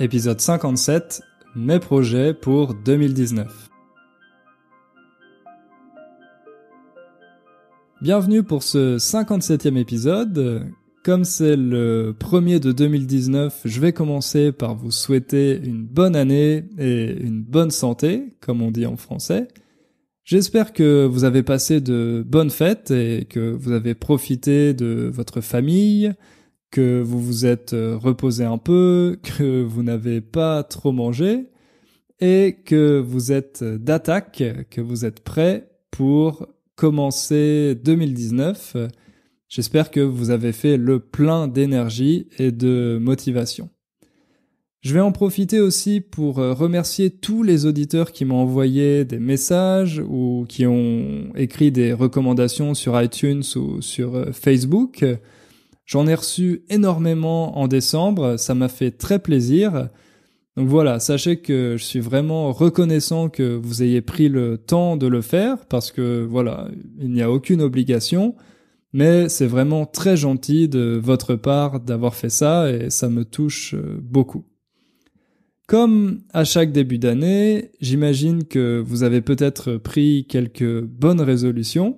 épisode 57, mes projets pour 2019. Bienvenue pour ce 57e épisode. Comme c'est le premier de 2019, je vais commencer par vous souhaiter une bonne année et une bonne santé, comme on dit en français. J'espère que vous avez passé de bonnes fêtes et que vous avez profité de votre famille, que vous vous êtes euh, reposé un peu, que vous n'avez pas trop mangé et que vous êtes d'attaque, que vous êtes prêt pour commencer 2019. J'espère que vous avez fait le plein d'énergie et de motivation. Je vais en profiter aussi pour euh, remercier tous les auditeurs qui m'ont envoyé des messages ou qui ont écrit des recommandations sur iTunes ou sur euh, Facebook. J'en ai reçu énormément en décembre, ça m'a fait très plaisir. Donc voilà, sachez que je suis vraiment reconnaissant que vous ayez pris le temps de le faire parce que voilà, il n'y a aucune obligation, mais c'est vraiment très gentil de votre part d'avoir fait ça et ça me touche euh, beaucoup. Comme à chaque début d'année, j'imagine que vous avez peut-être pris quelques bonnes résolutions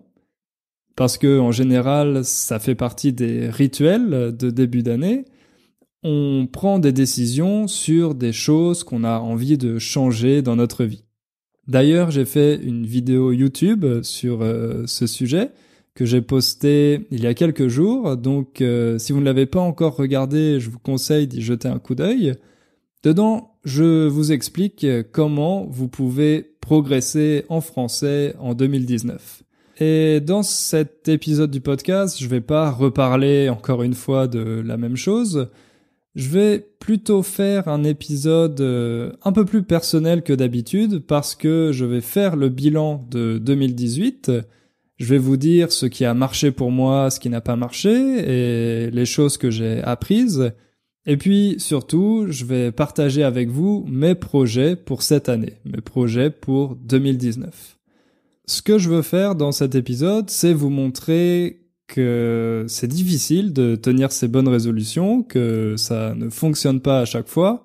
parce que en général, ça fait partie des rituels de début d'année. On prend des décisions sur des choses qu'on a envie de changer dans notre vie. D'ailleurs, j'ai fait une vidéo YouTube sur euh, ce sujet que j'ai posté il y a quelques jours. Donc, euh, si vous ne l'avez pas encore regardée, je vous conseille d'y jeter un coup d'œil. Dedans, je vous explique comment vous pouvez progresser en français en 2019. Et dans cet épisode du podcast, je vais pas reparler encore une fois de la même chose. Je vais plutôt faire un épisode euh, un peu plus personnel que d'habitude parce que je vais faire le bilan de 2018. Je vais vous dire ce qui a marché pour moi, ce qui n'a pas marché et les choses que j'ai apprises. Et puis surtout, je vais partager avec vous mes projets pour cette année, mes projets pour 2019 ce que je veux faire dans cet épisode, c'est vous montrer que c'est difficile de tenir ces bonnes résolutions, que ça ne fonctionne pas à chaque fois,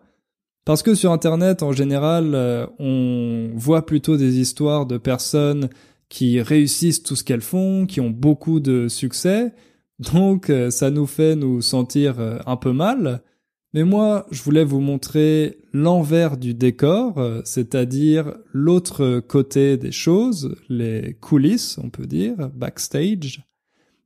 parce que sur Internet, en général, euh, on voit plutôt des histoires de personnes qui réussissent tout ce qu'elles font, qui ont beaucoup de succès, donc euh, ça nous fait nous sentir euh, un peu mal, mais moi, je voulais vous montrer l'envers du décor, euh, c'est-à-dire l'autre côté des choses, les coulisses, on peut dire, backstage.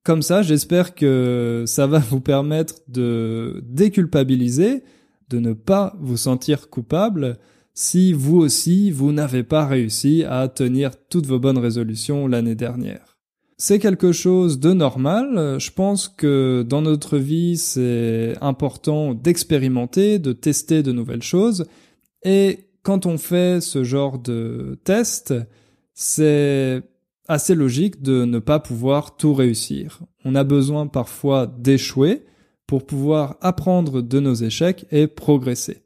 Comme ça, j'espère que ça va vous permettre de déculpabiliser, de ne pas vous sentir coupable si vous aussi, vous n'avez pas réussi à tenir toutes vos bonnes résolutions l'année dernière c'est quelque chose de normal. Euh, je pense que dans notre vie, c'est important d'expérimenter, de tester de nouvelles choses. Et quand on fait ce genre de test, c'est assez logique de ne pas pouvoir tout réussir. On a besoin parfois d'échouer pour pouvoir apprendre de nos échecs et progresser.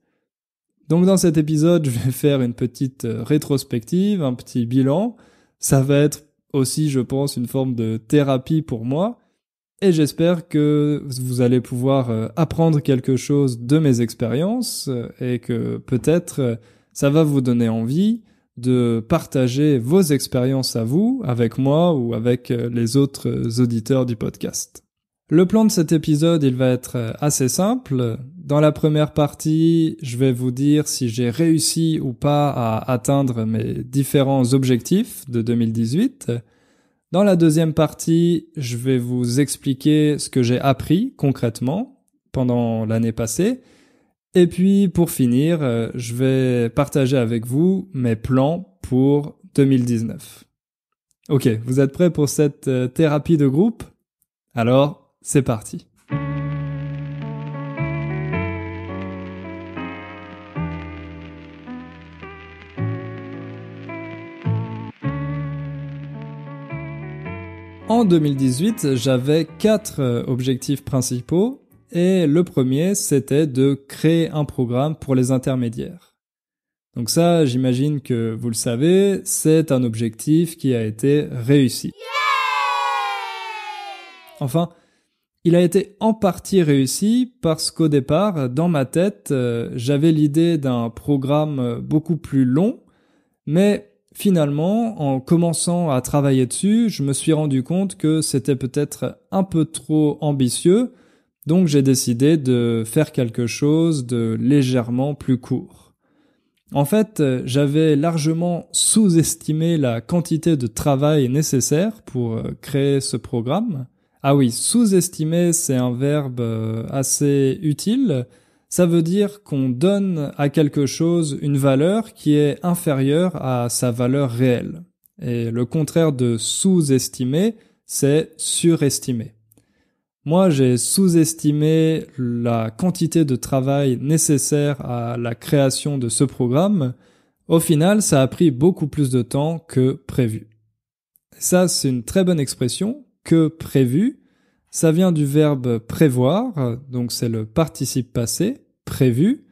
Donc dans cet épisode, je vais faire une petite euh, rétrospective, un petit bilan. Ça va être aussi, je pense, une forme de thérapie pour moi. Et j'espère que vous allez pouvoir euh, apprendre quelque chose de mes expériences euh, et que peut-être euh, ça va vous donner envie de partager vos expériences à vous, avec moi ou avec les autres auditeurs du podcast. Le plan de cet épisode, il va être euh, assez simple. Dans la première partie, je vais vous dire si j'ai réussi ou pas à atteindre mes différents objectifs de 2018. Dans la deuxième partie, je vais vous expliquer ce que j'ai appris concrètement pendant l'année passée. Et puis, pour finir, euh, je vais partager avec vous mes plans pour 2019. Ok, vous êtes prêts pour cette euh, thérapie de groupe Alors, c'est parti. En 2018, j'avais quatre euh, objectifs principaux et le premier, c'était de créer un programme pour les intermédiaires. Donc ça, j'imagine que vous le savez, c'est un objectif qui a été réussi. Enfin, il a été en partie réussi parce qu'au départ, dans ma tête, euh, j'avais l'idée d'un programme euh, beaucoup plus long, mais finalement, en commençant à travailler dessus, je me suis rendu compte que c'était peut-être un peu trop ambitieux, donc j'ai décidé de faire quelque chose de légèrement plus court. En fait, euh, j'avais largement sous-estimé la quantité de travail nécessaire pour créer ce programme, ah oui, sous-estimer, c'est un verbe euh, assez utile. Ça veut dire qu'on donne à quelque chose une valeur qui est inférieure à sa valeur réelle. Et le contraire de sous-estimer, c'est surestimer. Moi, j'ai sous-estimé la quantité de travail nécessaire à la création de ce programme. Au final, ça a pris beaucoup plus de temps que prévu. Ça, c'est une très bonne expression que prévu. Ça vient du verbe prévoir, donc c'est le participe passé, prévu.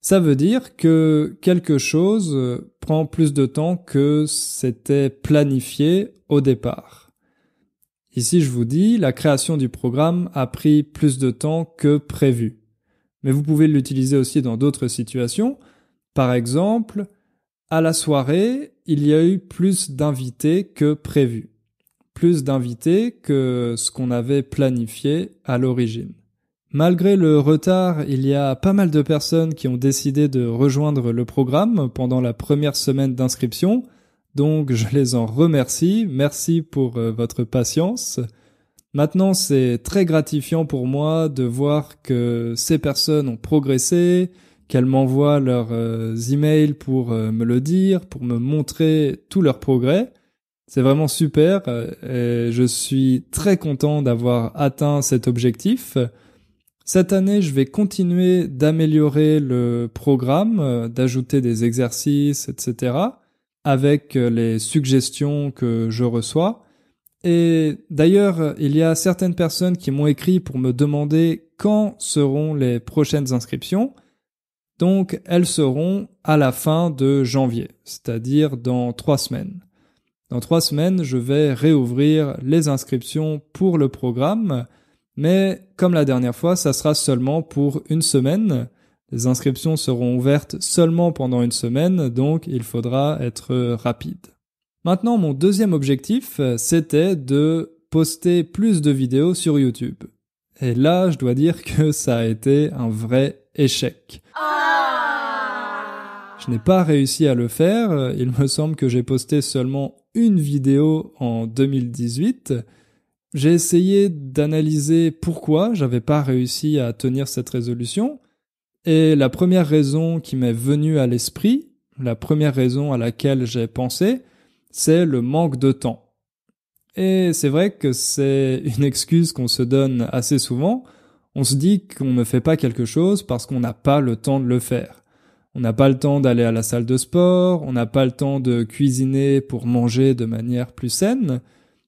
Ça veut dire que quelque chose euh, prend plus de temps que c'était planifié au départ. Ici, je vous dis, la création du programme a pris plus de temps que prévu. Mais vous pouvez l'utiliser aussi dans d'autres situations. Par exemple, à la soirée, il y a eu plus d'invités que prévu plus d'invités que ce qu'on avait planifié à l'origine. Malgré le retard, il y a pas mal de personnes qui ont décidé de rejoindre le programme pendant la première semaine d'inscription, donc je les en remercie, merci pour euh, votre patience. Maintenant, c'est très gratifiant pour moi de voir que ces personnes ont progressé, qu'elles m'envoient leurs euh, emails pour euh, me le dire, pour me montrer tout leur progrès. C'est vraiment super. Euh, et je suis très content d'avoir atteint cet objectif. Cette année, je vais continuer d'améliorer le programme, euh, d'ajouter des exercices, etc., avec euh, les suggestions que je reçois. Et d'ailleurs, il y a certaines personnes qui m'ont écrit pour me demander quand seront les prochaines inscriptions. Donc, elles seront à la fin de janvier, c'est-à-dire dans trois semaines. Dans trois semaines, je vais réouvrir les inscriptions pour le programme, mais comme la dernière fois, ça sera seulement pour une semaine. Les inscriptions seront ouvertes seulement pendant une semaine, donc il faudra être rapide. Maintenant, mon deuxième objectif, c'était de poster plus de vidéos sur YouTube. Et là, je dois dire que ça a été un vrai échec. Ah. Je n'ai pas réussi à le faire, il me semble que j'ai posté seulement une vidéo en 2018. J'ai essayé d'analyser pourquoi j'avais pas réussi à tenir cette résolution. Et la première raison qui m'est venue à l'esprit, la première raison à laquelle j'ai pensé, c'est le manque de temps. Et c'est vrai que c'est une excuse qu'on se donne assez souvent. On se dit qu'on ne fait pas quelque chose parce qu'on n'a pas le temps de le faire. On n'a pas le temps d'aller à la salle de sport, on n'a pas le temps de cuisiner pour manger de manière plus saine,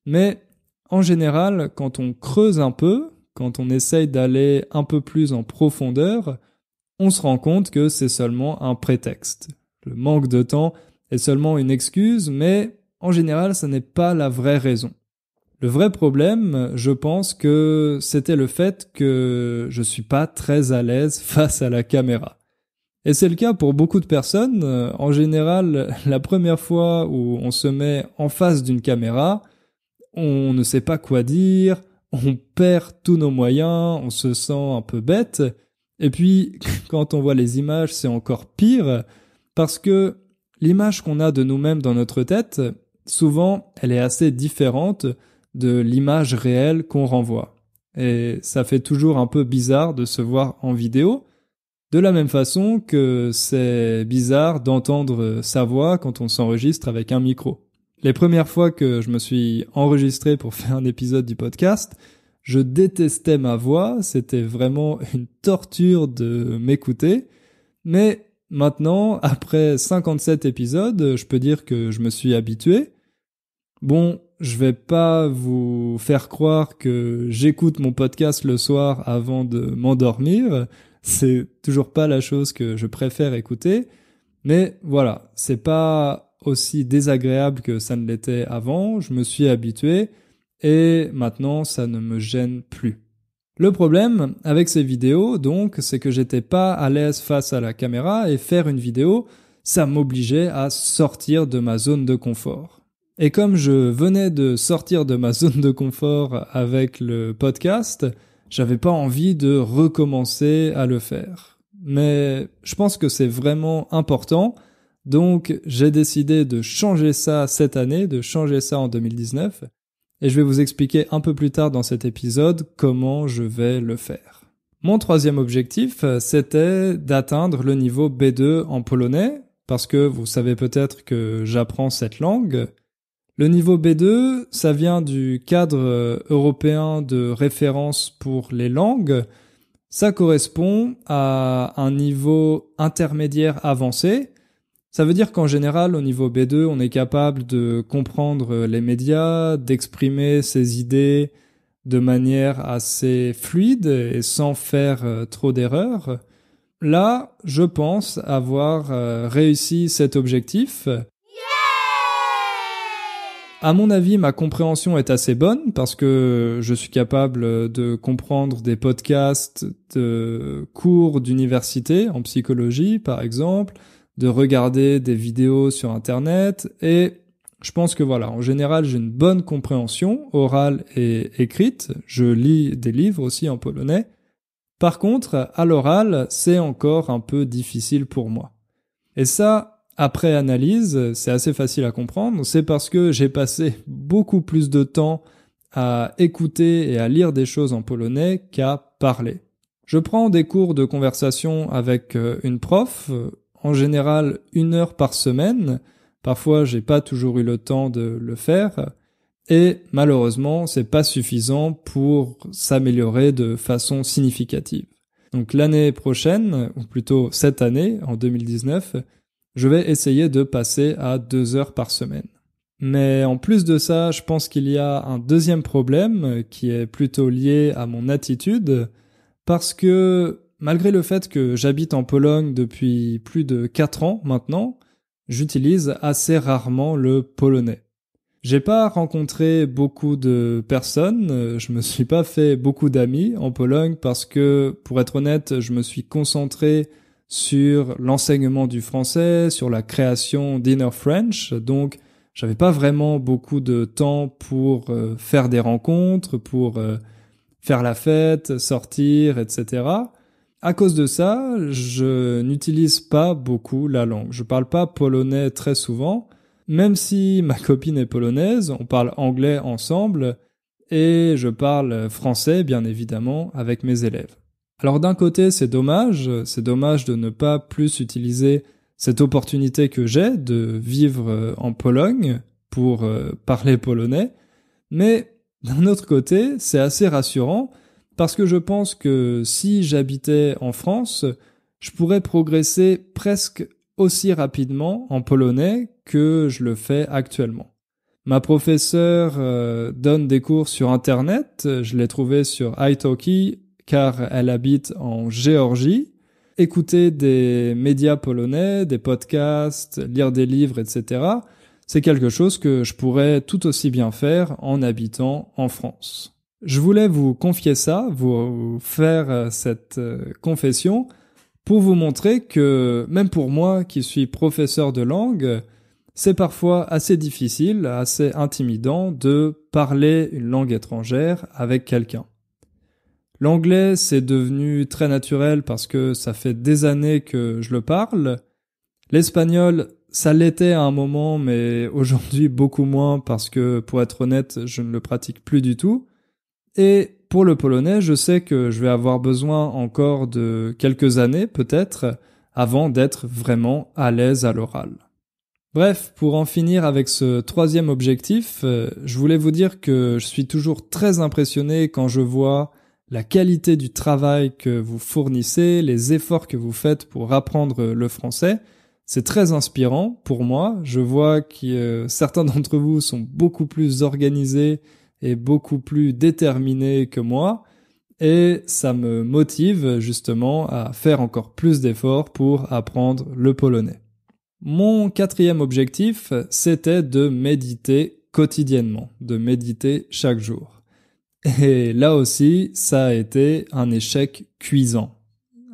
mais en général, quand on creuse un peu, quand on essaye d'aller un peu plus en profondeur, on se rend compte que c'est seulement un prétexte. Le manque de temps est seulement une excuse, mais en général, ce n'est pas la vraie raison. Le vrai problème, je pense que c'était le fait que je suis pas très à l'aise face à la caméra. Et c'est le cas pour beaucoup de personnes. Euh, en général, la première fois où on se met en face d'une caméra, on ne sait pas quoi dire, on perd tous nos moyens, on se sent un peu bête. Et puis, quand on voit les images, c'est encore pire, parce que l'image qu'on a de nous-mêmes dans notre tête, souvent, elle est assez différente de l'image réelle qu'on renvoie. Et ça fait toujours un peu bizarre de se voir en vidéo, de la même façon que c'est bizarre d'entendre sa voix quand on s'enregistre avec un micro. Les premières fois que je me suis enregistré pour faire un épisode du podcast, je détestais ma voix, c'était vraiment une torture de m'écouter, mais maintenant, après 57 épisodes, je peux dire que je me suis habitué. Bon, je vais pas vous faire croire que j'écoute mon podcast le soir avant de m'endormir, c'est toujours pas la chose que je préfère écouter, mais voilà, c'est pas aussi désagréable que ça ne l'était avant, je me suis habitué et maintenant ça ne me gêne plus. Le problème avec ces vidéos, donc, c'est que j'étais pas à l'aise face à la caméra et faire une vidéo, ça m'obligeait à sortir de ma zone de confort. Et comme je venais de sortir de ma zone de confort avec le podcast, j'avais pas envie de recommencer à le faire. Mais je pense que c'est vraiment important. Donc j'ai décidé de changer ça cette année, de changer ça en 2019. Et je vais vous expliquer un peu plus tard dans cet épisode comment je vais le faire. Mon troisième objectif, euh, c'était d'atteindre le niveau B2 en polonais, parce que vous savez peut-être que j'apprends cette langue, le niveau B2, ça vient du cadre euh, européen de référence pour les langues. Ça correspond à un niveau intermédiaire avancé. Ça veut dire qu'en général, au niveau B2, on est capable de comprendre euh, les médias, d'exprimer ses idées de manière assez fluide et sans faire euh, trop d'erreurs. Là, je pense avoir réussi cet objectif. À mon avis, ma compréhension est assez bonne parce que je suis capable de comprendre des podcasts de cours d'université en psychologie, par exemple, de regarder des vidéos sur Internet et je pense que voilà, en général, j'ai une bonne compréhension orale et écrite. Je lis des livres aussi en polonais. Par contre, à l'oral, c'est encore un peu difficile pour moi. Et ça, après analyse, c'est assez facile à comprendre. C'est parce que j'ai passé beaucoup plus de temps à écouter et à lire des choses en polonais qu'à parler. Je prends des cours de conversation avec euh, une prof, euh, en général une heure par semaine. Parfois, j'ai pas toujours eu le temps de le faire. Et malheureusement, c'est pas suffisant pour s'améliorer de façon significative. Donc l'année prochaine, ou plutôt cette année, en 2019, je vais essayer de passer à deux heures par semaine. Mais en plus de ça, je pense qu'il y a un deuxième problème euh, qui est plutôt lié à mon attitude, parce que malgré le fait que j'habite en Pologne depuis plus de quatre ans maintenant, j'utilise assez rarement le polonais. J'ai pas rencontré beaucoup de personnes, euh, je me suis pas fait beaucoup d'amis en Pologne parce que, pour être honnête, je me suis concentré sur l'enseignement du français, sur la création d'Inner French. Donc, j'avais pas vraiment beaucoup de temps pour euh, faire des rencontres, pour euh, faire la fête, sortir, etc. À cause de ça, je n'utilise pas beaucoup la langue. Je parle pas polonais très souvent. Même si ma copine est polonaise, on parle anglais ensemble et je parle français, bien évidemment, avec mes élèves. Alors d'un côté, c'est dommage, c'est dommage de ne pas plus utiliser cette opportunité que j'ai de vivre euh, en Pologne pour euh, parler polonais, mais d'un autre côté, c'est assez rassurant parce que je pense que si j'habitais en France, je pourrais progresser presque aussi rapidement en polonais que je le fais actuellement. Ma professeure euh, donne des cours sur Internet, je l'ai trouvé sur italki car elle habite en Géorgie, écouter des médias polonais, des podcasts, lire des livres, etc., c'est quelque chose que je pourrais tout aussi bien faire en habitant en France. Je voulais vous confier ça, vous faire euh, cette euh, confession, pour vous montrer que même pour moi qui suis professeur de langue, c'est parfois assez difficile, assez intimidant de parler une langue étrangère avec quelqu'un. L'anglais, c'est devenu très naturel parce que ça fait des années que je le parle. L'espagnol, ça l'était à un moment, mais aujourd'hui beaucoup moins parce que, pour être honnête, je ne le pratique plus du tout. Et pour le polonais, je sais que je vais avoir besoin encore de quelques années, peut-être, avant d'être vraiment à l'aise à l'oral. Bref, pour en finir avec ce troisième objectif, euh, je voulais vous dire que je suis toujours très impressionné quand je vois la qualité du travail que vous fournissez, les efforts que vous faites pour apprendre le français. C'est très inspirant pour moi. Je vois que euh, certains d'entre vous sont beaucoup plus organisés et beaucoup plus déterminés que moi. Et ça me motive justement à faire encore plus d'efforts pour apprendre le polonais. Mon quatrième objectif, c'était de méditer quotidiennement, de méditer chaque jour. Et là aussi, ça a été un échec cuisant.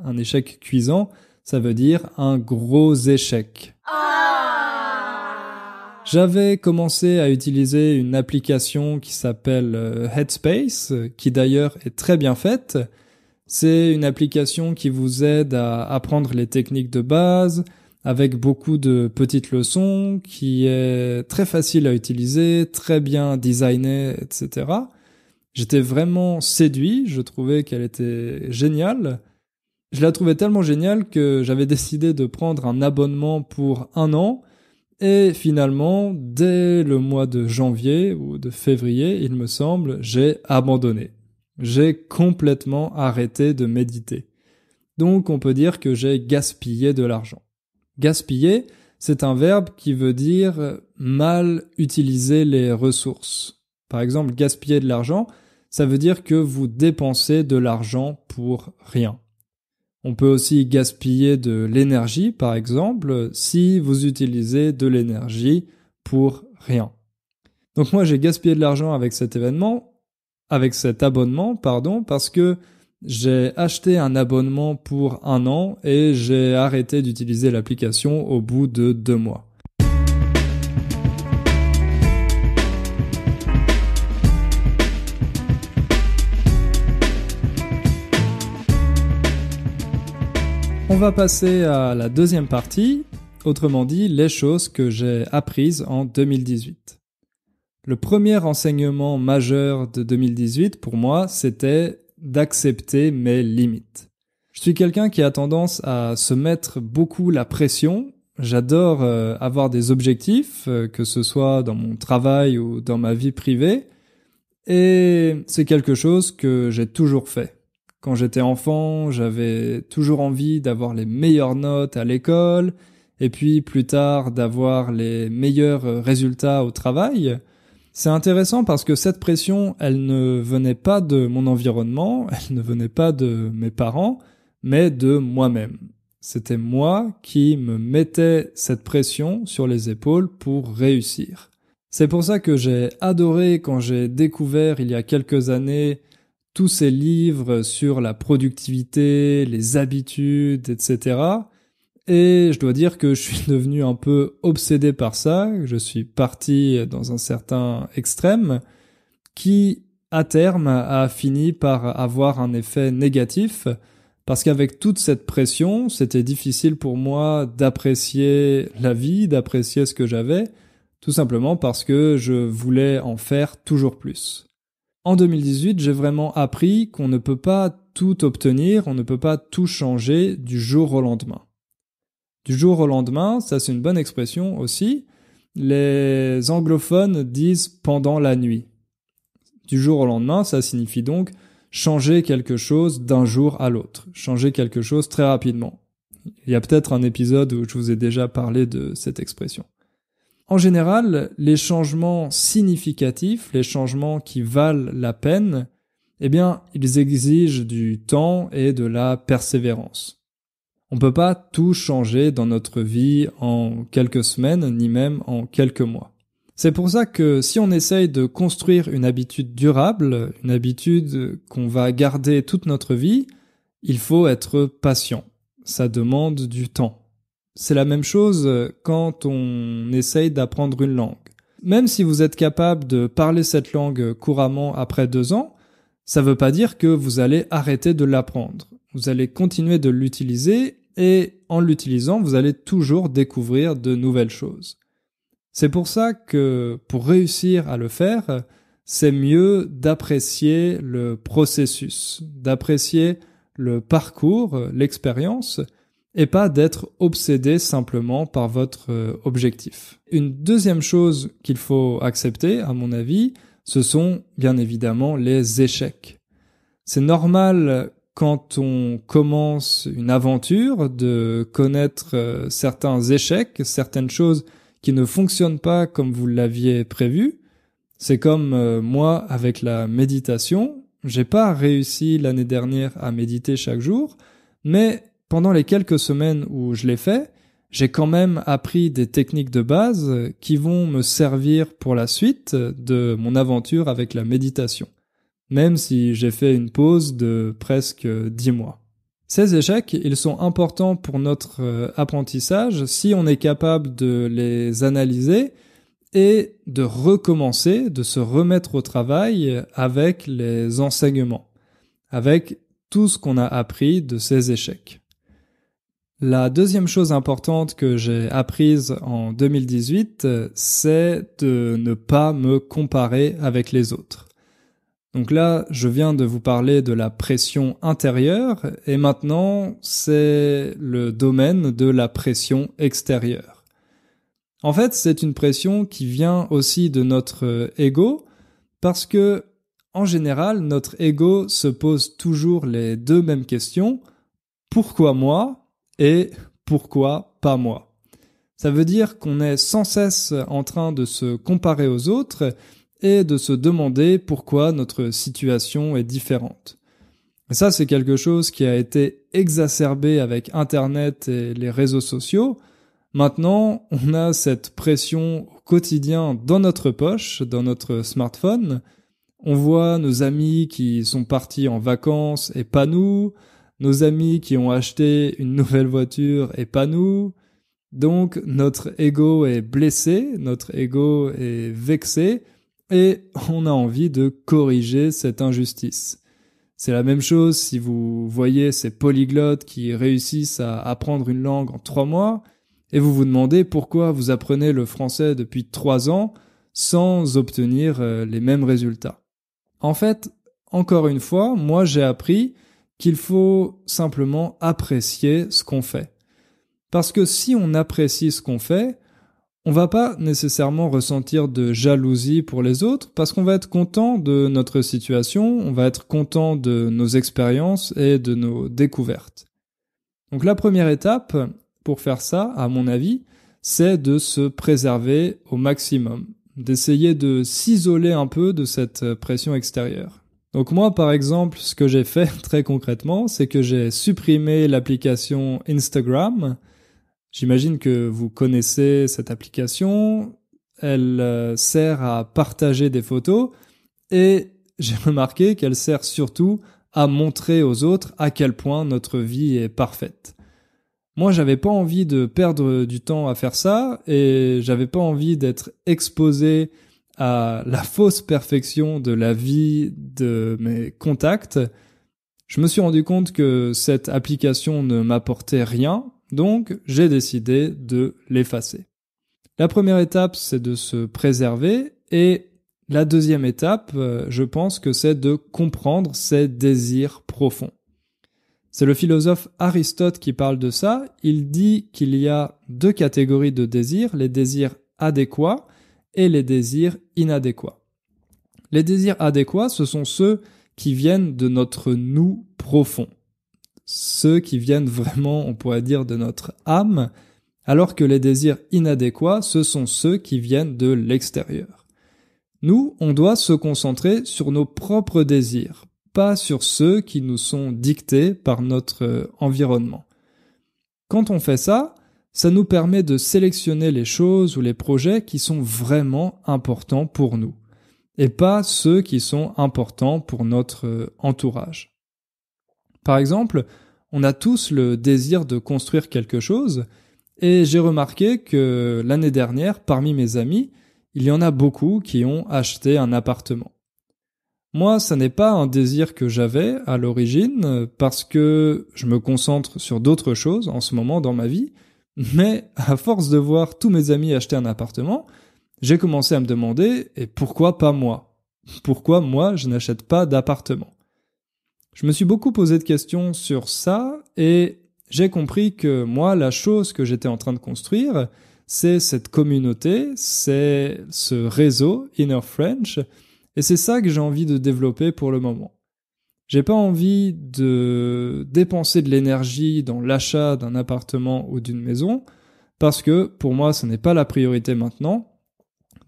Un échec cuisant, ça veut dire un gros échec. Ah. J'avais commencé à utiliser une application qui s'appelle euh, Headspace, qui d'ailleurs est très bien faite. C'est une application qui vous aide à apprendre les techniques de base, avec beaucoup de petites leçons, qui est très facile à utiliser, très bien designée, etc. J'étais vraiment séduit, je trouvais qu'elle était géniale. Je la trouvais tellement géniale que j'avais décidé de prendre un abonnement pour un an. Et finalement, dès le mois de janvier ou de février, il me semble, j'ai abandonné. J'ai complètement arrêté de méditer. Donc on peut dire que j'ai gaspillé de l'argent. Gaspiller, c'est un verbe qui veut dire mal utiliser les ressources. Par exemple, gaspiller de l'argent, ça veut dire que vous dépensez de l'argent pour rien. On peut aussi gaspiller de l'énergie, par exemple, si vous utilisez de l'énergie pour rien. Donc moi, j'ai gaspillé de l'argent avec cet événement, avec cet abonnement, pardon, parce que j'ai acheté un abonnement pour un an et j'ai arrêté d'utiliser l'application au bout de deux mois. On va passer à la deuxième partie, autrement dit les choses que j'ai apprises en 2018. Le premier enseignement majeur de 2018 pour moi, c'était d'accepter mes limites. Je suis quelqu'un qui a tendance à se mettre beaucoup la pression. J'adore euh, avoir des objectifs, euh, que ce soit dans mon travail ou dans ma vie privée. Et c'est quelque chose que j'ai toujours fait. Quand j'étais enfant, j'avais toujours envie d'avoir les meilleures notes à l'école, et puis plus tard d'avoir les meilleurs euh, résultats au travail. C'est intéressant parce que cette pression, elle ne venait pas de mon environnement, elle ne venait pas de mes parents, mais de moi-même. C'était moi qui me mettais cette pression sur les épaules pour réussir. C'est pour ça que j'ai adoré quand j'ai découvert il y a quelques années tous ces livres sur la productivité, les habitudes, etc. Et je dois dire que je suis devenu un peu obsédé par ça, je suis parti dans un certain extrême qui, à terme, a fini par avoir un effet négatif, parce qu'avec toute cette pression, c'était difficile pour moi d'apprécier la vie, d'apprécier ce que j'avais, tout simplement parce que je voulais en faire toujours plus. En 2018, j'ai vraiment appris qu'on ne peut pas tout obtenir, on ne peut pas tout changer du jour au lendemain. Du jour au lendemain, ça c'est une bonne expression aussi. Les anglophones disent pendant la nuit. Du jour au lendemain, ça signifie donc changer quelque chose d'un jour à l'autre, changer quelque chose très rapidement. Il y a peut-être un épisode où je vous ai déjà parlé de cette expression. En général, les changements significatifs, les changements qui valent la peine, eh bien, ils exigent du temps et de la persévérance. On peut pas tout changer dans notre vie en quelques semaines, ni même en quelques mois. C'est pour ça que si on essaye de construire une habitude durable, une habitude qu'on va garder toute notre vie, il faut être patient. Ça demande du temps. C'est la même chose euh, quand on essaye d'apprendre une langue. Même si vous êtes capable de parler cette langue couramment après deux ans, ça ne veut pas dire que vous allez arrêter de l'apprendre. Vous allez continuer de l'utiliser et en l'utilisant, vous allez toujours découvrir de nouvelles choses. C'est pour ça que pour réussir à le faire, c'est mieux d'apprécier le processus, d'apprécier le parcours, l'expérience, et pas d'être obsédé simplement par votre euh, objectif. Une deuxième chose qu'il faut accepter, à mon avis, ce sont bien évidemment les échecs. C'est normal quand on commence une aventure de connaître euh, certains échecs, certaines choses qui ne fonctionnent pas comme vous l'aviez prévu. C'est comme euh, moi avec la méditation. J'ai pas réussi l'année dernière à méditer chaque jour, mais pendant les quelques semaines où je l'ai fait, j'ai quand même appris des techniques de base qui vont me servir pour la suite de mon aventure avec la méditation, même si j'ai fait une pause de presque dix mois. Ces échecs, ils sont importants pour notre euh, apprentissage si on est capable de les analyser et de recommencer, de se remettre au travail avec les enseignements, avec tout ce qu'on a appris de ces échecs. La deuxième chose importante que j'ai apprise en 2018, euh, c'est de ne pas me comparer avec les autres. Donc là, je viens de vous parler de la pression intérieure et maintenant, c'est le domaine de la pression extérieure. En fait, c'est une pression qui vient aussi de notre ego parce que, en général, notre ego se pose toujours les deux mêmes questions. Pourquoi moi? et pourquoi pas moi. Ça veut dire qu'on est sans cesse en train de se comparer aux autres et de se demander pourquoi notre situation est différente. ça, c'est quelque chose qui a été exacerbé avec Internet et les réseaux sociaux. Maintenant, on a cette pression au quotidien dans notre poche, dans notre smartphone. On voit nos amis qui sont partis en vacances et pas nous nos amis qui ont acheté une nouvelle voiture et pas nous. Donc notre ego est blessé, notre ego est vexé et on a envie de corriger cette injustice. C'est la même chose si vous voyez ces polyglottes qui réussissent à apprendre une langue en trois mois et vous vous demandez pourquoi vous apprenez le français depuis trois ans sans obtenir euh, les mêmes résultats. En fait, encore une fois, moi j'ai appris qu'il faut simplement apprécier ce qu'on fait. Parce que si on apprécie ce qu'on fait, on va pas nécessairement ressentir de jalousie pour les autres parce qu'on va être content de notre situation, on va être content de nos expériences et de nos découvertes. Donc la première étape pour faire ça, à mon avis, c'est de se préserver au maximum, d'essayer de s'isoler un peu de cette pression extérieure. Donc moi, par exemple, ce que j'ai fait très concrètement, c'est que j'ai supprimé l'application Instagram. J'imagine que vous connaissez cette application. Elle euh, sert à partager des photos et j'ai remarqué qu'elle sert surtout à montrer aux autres à quel point notre vie est parfaite. Moi, j'avais pas envie de perdre du temps à faire ça et j'avais pas envie d'être exposé la fausse perfection de la vie de mes contacts, je me suis rendu compte que cette application ne m'apportait rien, donc j'ai décidé de l'effacer. La première étape, c'est de se préserver et la deuxième étape, euh, je pense que c'est de comprendre ses désirs profonds. C'est le philosophe Aristote qui parle de ça. Il dit qu'il y a deux catégories de désirs, les désirs adéquats et les désirs inadéquats. Les désirs adéquats, ce sont ceux qui viennent de notre nous profond, ceux qui viennent vraiment, on pourrait dire, de notre âme, alors que les désirs inadéquats, ce sont ceux qui viennent de l'extérieur. Nous, on doit se concentrer sur nos propres désirs, pas sur ceux qui nous sont dictés par notre environnement. Quand on fait ça, ça nous permet de sélectionner les choses ou les projets qui sont vraiment importants pour nous et pas ceux qui sont importants pour notre euh, entourage. Par exemple, on a tous le désir de construire quelque chose et j'ai remarqué que l'année dernière, parmi mes amis, il y en a beaucoup qui ont acheté un appartement. Moi, ça n'est pas un désir que j'avais à l'origine parce que je me concentre sur d'autres choses en ce moment dans ma vie mais à force de voir tous mes amis acheter un appartement, j'ai commencé à me demander et pourquoi pas moi Pourquoi moi je n'achète pas d'appartement Je me suis beaucoup posé de questions sur ça et j'ai compris que moi la chose que j'étais en train de construire, c'est cette communauté, c'est ce réseau Inner French et c'est ça que j'ai envie de développer pour le moment. J'ai pas envie de dépenser de l'énergie dans l'achat d'un appartement ou d'une maison parce que pour moi ce n'est pas la priorité maintenant.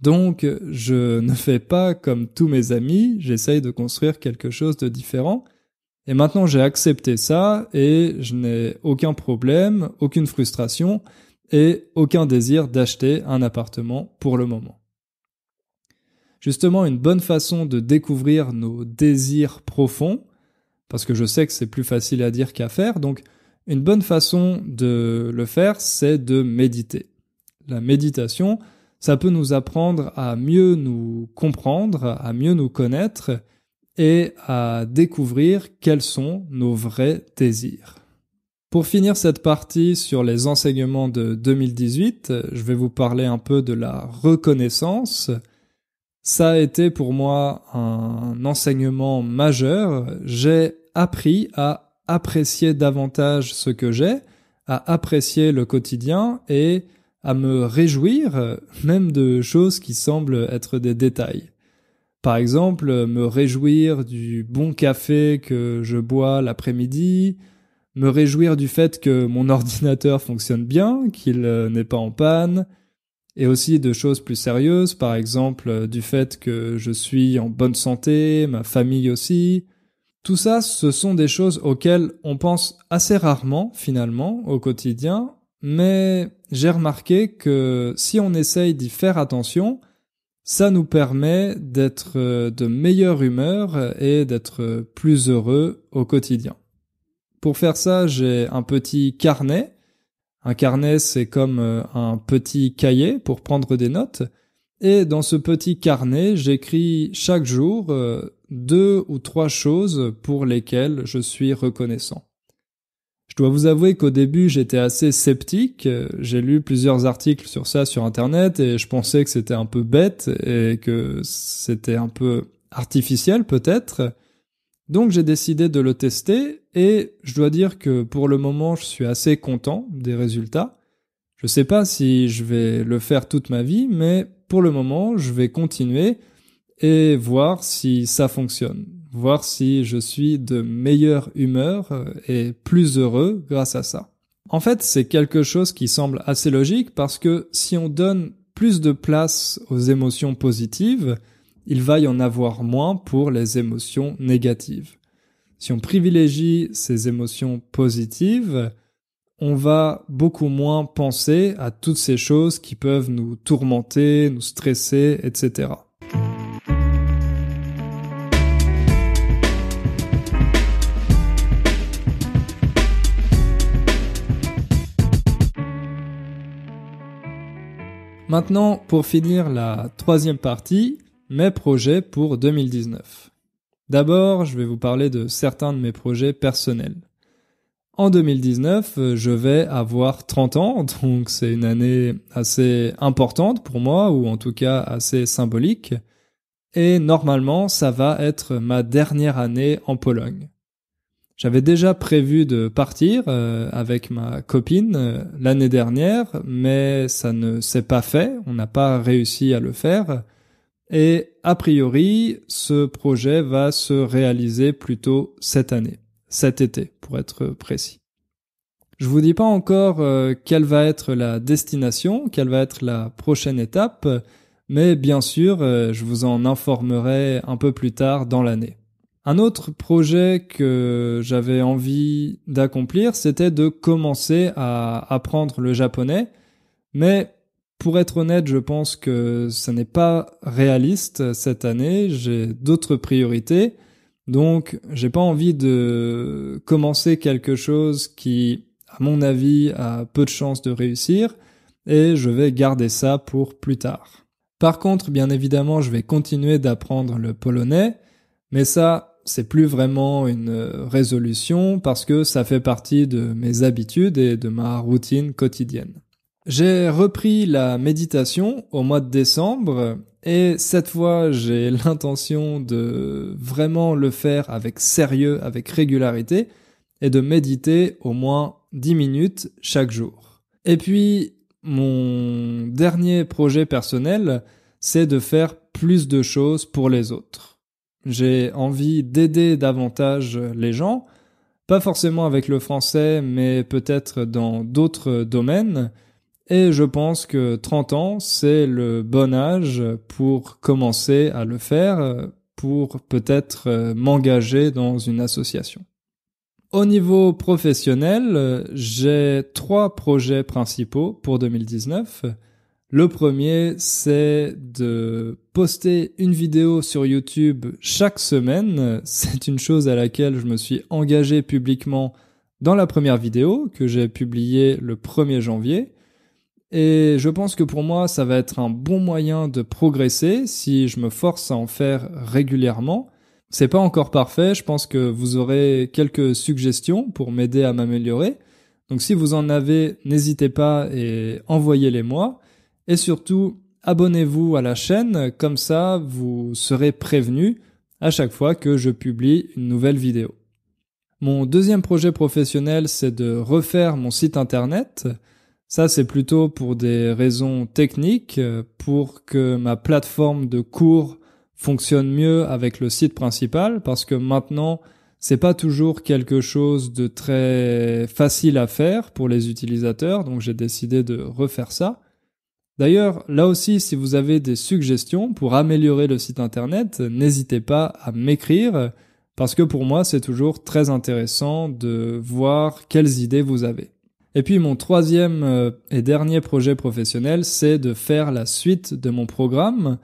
Donc je ne fais pas comme tous mes amis, j'essaye de construire quelque chose de différent. Et maintenant j'ai accepté ça et je n'ai aucun problème, aucune frustration et aucun désir d'acheter un appartement pour le moment. Justement, une bonne façon de découvrir nos désirs profonds, parce que je sais que c'est plus facile à dire qu'à faire. Donc, une bonne façon de le faire, c'est de méditer. La méditation, ça peut nous apprendre à mieux nous comprendre, à mieux nous connaître et à découvrir quels sont nos vrais désirs. Pour finir cette partie sur les enseignements de 2018, je vais vous parler un peu de la reconnaissance. Ça a été pour moi un enseignement majeur. J'ai appris à apprécier davantage ce que j'ai, à apprécier le quotidien et à me réjouir euh, même de choses qui semblent être des détails. Par exemple, me réjouir du bon café que je bois l'après-midi, me réjouir du fait que mon ordinateur fonctionne bien, qu'il euh, n'est pas en panne, et aussi de choses plus sérieuses, par exemple euh, du fait que je suis en bonne santé, ma famille aussi. Tout ça, ce sont des choses auxquelles on pense assez rarement finalement au quotidien, mais j'ai remarqué que si on essaye d'y faire attention, ça nous permet d'être euh, de meilleure humeur et d'être plus heureux au quotidien. Pour faire ça, j'ai un petit carnet un carnet, c'est comme euh, un petit cahier pour prendre des notes. Et dans ce petit carnet, j'écris chaque jour euh, deux ou trois choses pour lesquelles je suis reconnaissant. Je dois vous avouer qu'au début j'étais assez sceptique, j'ai lu plusieurs articles sur ça sur internet et je pensais que c'était un peu bête et que c'était un peu artificiel peut-être, donc j'ai décidé de le tester et je dois dire que pour le moment je suis assez content des résultats. Je sais pas si je vais le faire toute ma vie, mais pour le moment je vais continuer et voir si ça fonctionne, voir si je suis de meilleure humeur et plus heureux grâce à ça. En fait, c'est quelque chose qui semble assez logique parce que si on donne plus de place aux émotions positives, il va y en avoir moins pour les émotions négatives. Si on privilégie ces émotions positives, on va beaucoup moins penser à toutes ces choses qui peuvent nous tourmenter, nous stresser, etc. Maintenant, pour finir la troisième partie, mes projets pour 2019. D'abord, je vais vous parler de certains de mes projets personnels. En 2019, euh, je vais avoir 30 ans, donc c'est une année assez importante pour moi, ou en tout cas assez symbolique, et normalement ça va être ma dernière année en Pologne. J'avais déjà prévu de partir euh, avec ma copine euh, l'année dernière, mais ça ne s'est pas fait, on n'a pas réussi à le faire, et a priori, ce projet va se réaliser plutôt cette année, cet été pour être précis. Je vous dis pas encore euh, quelle va être la destination, quelle va être la prochaine étape, mais bien sûr, euh, je vous en informerai un peu plus tard dans l'année. Un autre projet que j'avais envie d'accomplir, c'était de commencer à apprendre le japonais, mais pour être honnête, je pense que ce n'est pas réaliste cette année. J'ai d'autres priorités. Donc, j'ai pas envie de commencer quelque chose qui, à mon avis, a peu de chances de réussir et je vais garder ça pour plus tard. Par contre, bien évidemment, je vais continuer d'apprendre le polonais, mais ça, c'est plus vraiment une résolution parce que ça fait partie de mes habitudes et de ma routine quotidienne. J'ai repris la méditation au mois de décembre et cette fois j'ai l'intention de vraiment le faire avec sérieux, avec régularité et de méditer au moins dix minutes chaque jour. Et puis mon dernier projet personnel, c'est de faire plus de choses pour les autres. J'ai envie d'aider davantage les gens, pas forcément avec le français, mais peut-être dans d'autres domaines. Et je pense que 30 ans, c'est le bon âge pour commencer à le faire, pour peut-être euh, m'engager dans une association. Au niveau professionnel, j'ai trois projets principaux pour 2019. Le premier, c'est de poster une vidéo sur YouTube chaque semaine. C'est une chose à laquelle je me suis engagé publiquement dans la première vidéo que j'ai publiée le 1er janvier. Et je pense que pour moi, ça va être un bon moyen de progresser si je me force à en faire régulièrement. C'est pas encore parfait, je pense que vous aurez quelques suggestions pour m'aider à m'améliorer. Donc si vous en avez, n'hésitez pas et envoyez-les moi. Et surtout, abonnez-vous à la chaîne, comme ça vous serez prévenu à chaque fois que je publie une nouvelle vidéo. Mon deuxième projet professionnel, c'est de refaire mon site internet. Ça, c'est plutôt pour des raisons techniques, euh, pour que ma plateforme de cours fonctionne mieux avec le site principal, parce que maintenant, c'est pas toujours quelque chose de très facile à faire pour les utilisateurs, donc j'ai décidé de refaire ça. D'ailleurs, là aussi, si vous avez des suggestions pour améliorer le site internet, n'hésitez pas à m'écrire, parce que pour moi, c'est toujours très intéressant de voir quelles idées vous avez. Et puis mon troisième euh, et dernier projet professionnel, c'est de faire la suite de mon programme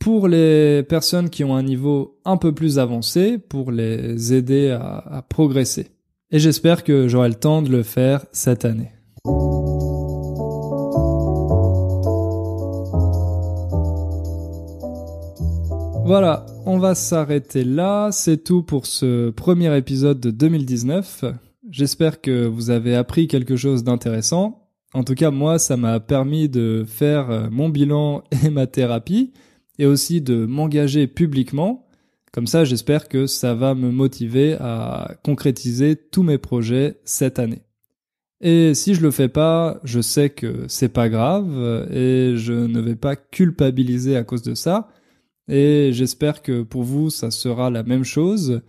pour les personnes qui ont un niveau un peu plus avancé, pour les aider à, progresser. Et j'espère que j'aurai le temps de le faire cette année. Voilà, on va s'arrêter là. C'est tout pour ce premier épisode de 2019. J'espère que vous avez appris quelque chose d'intéressant. En tout cas, moi, ça m'a permis de faire euh, mon bilan et ma thérapie, et aussi de m'engager publiquement. Comme ça, j'espère que ça va me motiver à concrétiser tous mes projets cette année. Et si je le fais pas, je sais que c'est pas grave euh, et je ne vais pas culpabiliser à cause de ça. Et j'espère que pour vous, ça sera la même chose,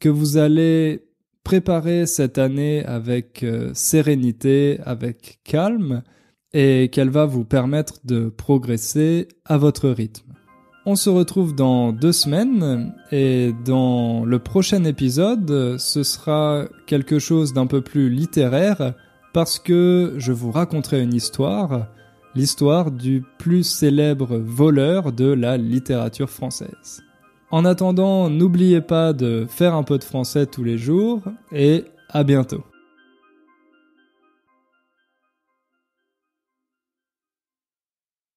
que vous allez préparer cette année avec euh, sérénité, avec calme, et qu'elle va vous permettre de progresser à votre rythme. On se retrouve dans deux semaines et dans le prochain épisode, ce sera quelque chose d'un peu plus littéraire parce que je vous raconterai une histoire, l'histoire du plus célèbre voleur de la littérature française. En attendant, n'oubliez pas de faire un peu de français tous les jours et à bientôt.